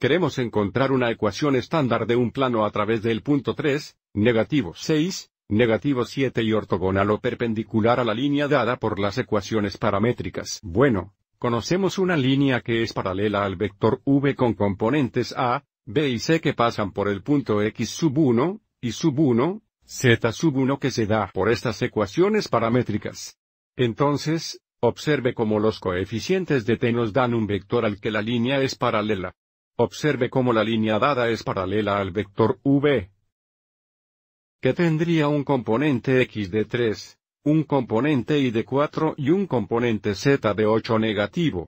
Queremos encontrar una ecuación estándar de un plano a través del punto 3, negativo 6, negativo 7 y ortogonal o perpendicular a la línea dada por las ecuaciones paramétricas. Bueno, conocemos una línea que es paralela al vector v con componentes a, b y c que pasan por el punto x sub 1, y sub 1, z sub 1 que se da por estas ecuaciones paramétricas. Entonces, observe cómo los coeficientes de t nos dan un vector al que la línea es paralela. Observe cómo la línea dada es paralela al vector v, que tendría un componente x de 3, un componente y de 4 y un componente z de 8 negativo.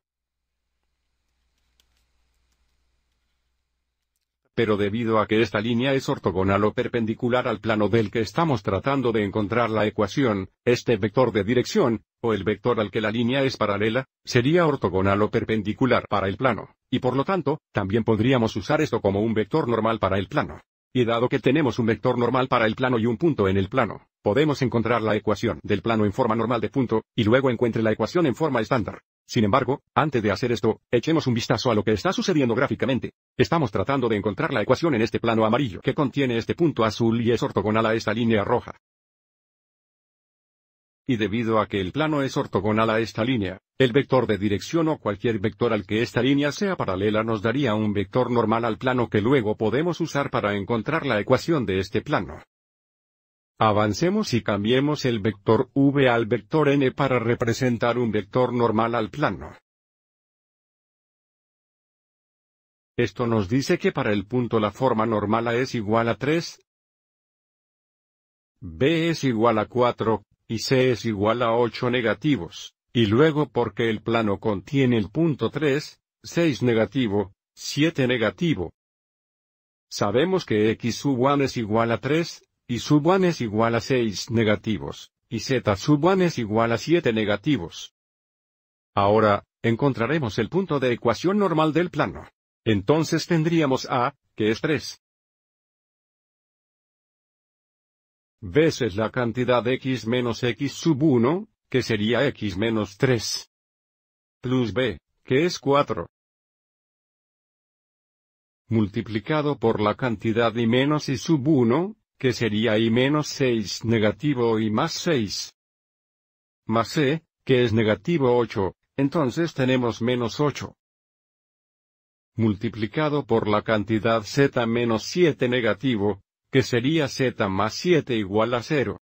pero debido a que esta línea es ortogonal o perpendicular al plano del que estamos tratando de encontrar la ecuación, este vector de dirección, o el vector al que la línea es paralela, sería ortogonal o perpendicular para el plano, y por lo tanto, también podríamos usar esto como un vector normal para el plano. Y dado que tenemos un vector normal para el plano y un punto en el plano, podemos encontrar la ecuación del plano en forma normal de punto, y luego encuentre la ecuación en forma estándar. Sin embargo, antes de hacer esto, echemos un vistazo a lo que está sucediendo gráficamente. Estamos tratando de encontrar la ecuación en este plano amarillo que contiene este punto azul y es ortogonal a esta línea roja. Y debido a que el plano es ortogonal a esta línea, el vector de dirección o cualquier vector al que esta línea sea paralela nos daría un vector normal al plano que luego podemos usar para encontrar la ecuación de este plano. Avancemos y cambiemos el vector v al vector n para representar un vector normal al plano. Esto nos dice que para el punto la forma normal A es igual a 3, B es igual a 4, y C es igual a 8 negativos, y luego porque el plano contiene el punto 3, 6 negativo, 7 negativo. Sabemos que x1 es igual a 3, y sub 1 es igual a 6 negativos, y z sub 1 es igual a 7 negativos. Ahora, encontraremos el punto de ecuación normal del plano. Entonces tendríamos a, que es 3. veces la cantidad x menos x sub 1, que sería x menos 3. Plus b, que es 4. Multiplicado por la cantidad y menos y sub 1, que sería i menos 6 negativo y más 6. Más c, que es negativo 8, entonces tenemos menos 8. Multiplicado por la cantidad z menos 7 negativo, que sería z más 7 igual a 0.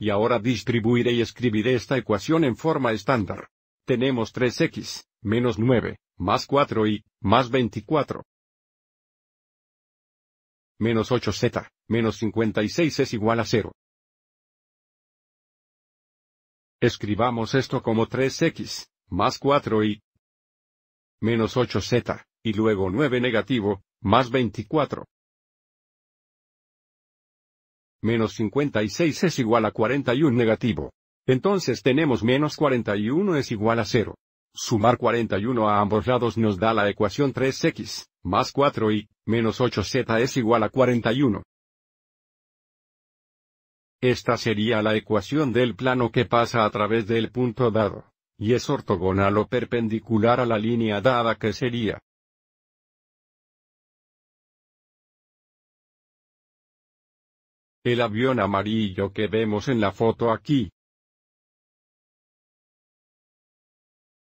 Y ahora distribuiré y escribiré esta ecuación en forma estándar. Tenemos 3x, menos 9, más 4y, más 24 menos 8z, menos 56 es igual a 0. Escribamos esto como 3x, más 4y, menos 8z, y luego 9 negativo, más 24. Menos 56 es igual a 41 negativo. Entonces tenemos menos 41 es igual a 0. Sumar 41 a ambos lados nos da la ecuación 3x, más 4y, menos 8z es igual a 41. Esta sería la ecuación del plano que pasa a través del punto dado, y es ortogonal o perpendicular a la línea dada que sería El avión amarillo que vemos en la foto aquí,